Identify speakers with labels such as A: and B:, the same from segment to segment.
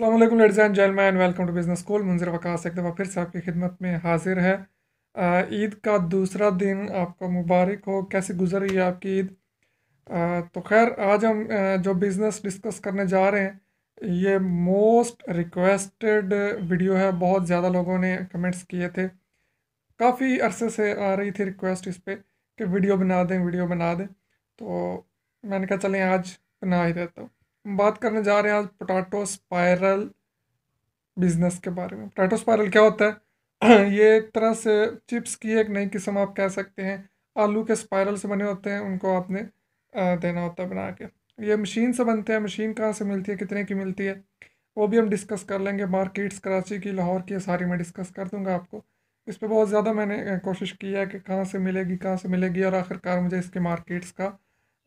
A: अल्लाम ladies and gentlemen welcome to business school Manzar Waqas एक दफ़ा फिर से आपकी खिदमत में हाजिर है ईद का दूसरा दिन आपको मुबारक हो कैसे गुजर रही है आपकी ईद तो खैर आज हम जो बिज़नेस डिस्कस करने जा रहे हैं ये मोस्ट रिक्वेस्टेड वीडियो है बहुत ज़्यादा लोगों ने कमेंट्स किए थे काफ़ी अरसे से आ रही थी रिक्वेस्ट इस पर कि वीडियो बना दें वीडियो बना दें तो मैंने कहा चलें आज बना ही देता हूँ बात करने जा रहे हैं आज पोटाटो स्पायरल बिजनेस के बारे में पोटाटो स्पायरल क्या होता है ये एक तरह से चिप्स की एक नई किस्म आप कह सकते हैं आलू के स्पायरल से बने होते हैं उनको आपने देना होता है बना के ये मशीन से बनते हैं मशीन कहाँ से मिलती है कितने की मिलती है वो भी हम डिस्कस कर लेंगे मार्केट्स कराची की लाहौर की सारी मैं डिस्कस कर दूंगा आपको इस पर बहुत ज़्यादा मैंने कोशिश की है कि कहाँ से मिलेगी कहाँ से मिलेगी और आखिरकार मुझे इसके मार्केट्स का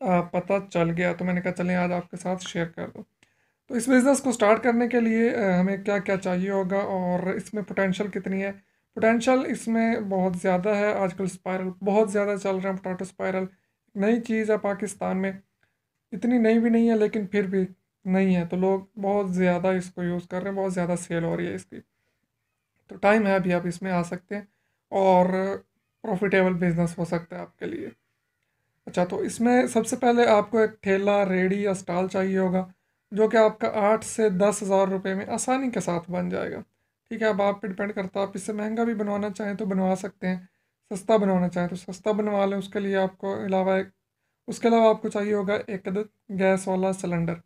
A: पता चल गया तो मैंने कहा चलें आज आपके साथ शेयर कर दो तो इस बिज़नेस को स्टार्ट करने के लिए हमें क्या क्या चाहिए होगा और इसमें पोटेंशल कितनी है पोटेंशल इसमें बहुत ज़्यादा है आजकल स्पायरल बहुत ज़्यादा चल रहे हैं पोटाटो स्पायरल नई चीज़ है पाकिस्तान में इतनी नई भी नहीं है लेकिन फिर भी नहीं है तो लोग बहुत ज़्यादा इसको यूज़ कर रहे हैं बहुत ज़्यादा सेल हो रही है इसकी तो टाइम है अभी आप इसमें आ सकते हैं और प्रॉफिटेबल बिज़नेस हो सकता है आपके लिए अच्छा तो इसमें सबसे पहले आपको एक ठेला रेडी या स्टॉल चाहिए होगा जो कि आपका आठ से दस हज़ार रुपये में आसानी के साथ बन जाएगा ठीक है अब आप पर डिपेंड करता है आप इससे महंगा भी बनवाना चाहें तो बनवा सकते हैं सस्ता बनवाना चाहें तो सस्ता बनवा लें उसके लिए आपको अलावा एक उसके अलावा आपको चाहिए होगा एक अदद गैस वाला सिलेंडर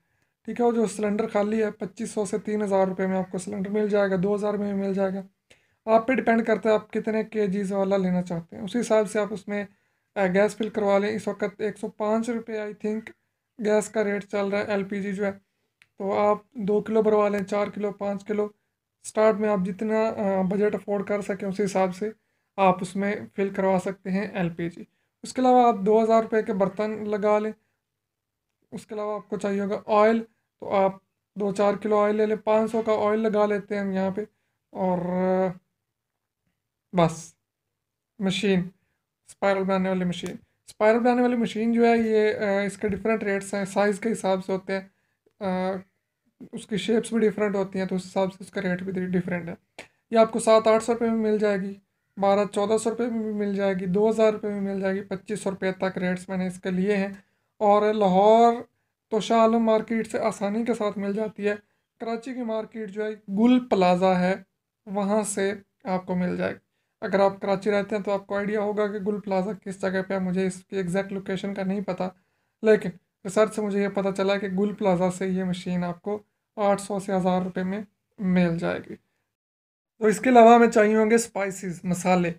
A: ठीक है वो जो सिलेंडर खाली है पच्चीस सौ से तीन हज़ार रुपये में आपको सिलेंडर मिल जाएगा दो हज़ार में मिल जाएगा आप पर डिपेंड करता है आप कितने के वाला लेना चाहते हैं उसी हिसाब से आप उसमें गैस फिल करवा लें इस वक्त एक सौ पाँच रुपये आई थिंक गैस का रेट चल रहा है एलपीजी जो है तो आप दो किलो भरवा लें चार किलो पाँच किलो स्टार्ट में आप जितना बजट अफोर्ड कर सकें उस हिसाब से आप उसमें फिल करवा सकते हैं एलपीजी उसके अलावा आप दो हज़ार रुपये के बर्तन लगा लें उसके अलावा आपको चाहिए होगा ऑयल तो आप दो चार किलो ऑयल ले लें पाँच सौ का ऑयल लगा लेते हैं हम यहाँ पे और बस मशीन स्पायरल बनाने वाली मशीन स्पायरल बनाने वाली मशीन जो है ये इसके डिफरेंट रेट्स हैं साइज़ के हिसाब से होते हैं उसकी शेप्स भी डिफरेंट होती हैं तो उस हिसाब से उसका रेट भी डिफरेंट है ये आपको सात आठ सौ रुपये में मिल जाएगी बारह चौदह सौ रुपये में भी मिल जाएगी दो हज़ार रुपये में मिल जाएगी पच्चीस सौ रुपये तक रेट्स मैंने इसके लिए हैं और लाहौर तो शाह आलम मार्केट से आसानी के साथ मिल जाती है कराची की मार्केट जो है गुल प्लाजा है वहाँ से आपको मिल जाएगी अगर आप कराची रहते हैं तो आपको आइडिया होगा कि गुल प्लाजा किस जगह पे है मुझे इसकी एग्जैक्ट लोकेशन का नहीं पता लेकिन रिसर्च से मुझे ये पता चला कि गुल प्लाजा से ये मशीन आपको आठ सौ से हज़ार रुपये में मिल जाएगी तो इसके अलावा हमें चाहिए होंगे स्पाइसेस मसाले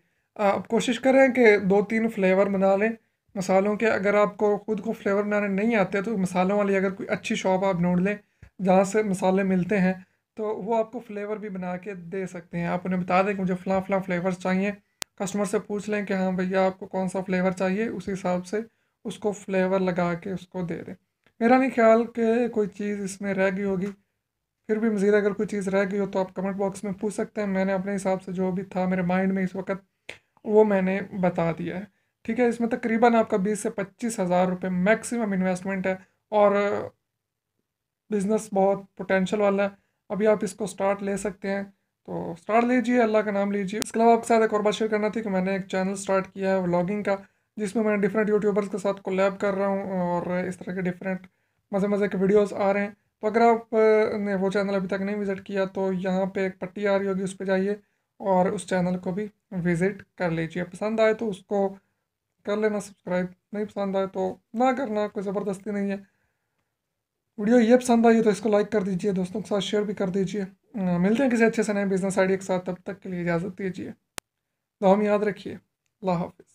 A: आप कोशिश करें कि दो तीन फ्लेवर बना लें मसालों के अगर आपको ख़ुद को फ्लेवर बनाने नहीं आते तो मसालों वाली अगर कोई अच्छी शॉप आप ढूंढ लें जहाँ से मसाले मिलते हैं तो वो आपको फ्लेवर भी बना के दे सकते हैं आप उन्हें बता दें कि मुझे फ़लाँ फ़लाँ फ्लेवर्स चाहिए कस्टमर से पूछ लें कि हाँ भैया आपको कौन सा फ्लेवर चाहिए उस हिसाब से उसको फ्लेवर लगा के उसको दे दें मेरा नहीं ख्याल कि कोई चीज़ इसमें रह गई होगी फिर भी मज़ीद अगर कोई चीज़ रह गई हो तो आप कमेंट बॉक्स में पूछ सकते हैं मैंने अपने हिसाब से जो भी था मेरे माइंड में इस वक्त वो मैंने बता दिया है ठीक है इसमें तकरीबन आपका बीस से पच्चीस हज़ार रुपये मैक्सिमम इन्वेस्टमेंट है और बिज़नेस बहुत पोटेंशल वाला है अभी आप इसको स्टार्ट ले सकते हैं तो स्टार्ट लीजिए अल्लाह का नाम लीजिए इसके अलावा आपके साथ एक और बात शेयर करना थी कि मैंने एक चैनल स्टार्ट किया है व्लॉगिंग का जिसमें मैं डिफरेंट यूट्यूबर्स के साथ कोलैब कर रहा हूँ और इस तरह के डिफरेंट मज़े मज़े के वीडियोज़ आ रहे हैं तो अगर आप ने वो चैनल अभी तक नहीं विज़िट किया तो यहाँ पर एक पट्टी आ रही होगी उस पर जाइए और उस चैनल को भी विज़िट कर लीजिए पसंद आए तो उसको कर लेना सब्सक्राइब नहीं पसंद आए तो ना करना कोई ज़बरदस्ती नहीं है वीडियो ये पसंद आई तो इसको लाइक कर दीजिए दोस्तों के साथ शेयर भी कर दीजिए मिलते हैं किसी अच्छे से नए बिजनेस आइडिया के साथ तब तक के लिए इजाज़त दीजिए तो हम याद रखिए अल्लाह हाफिज़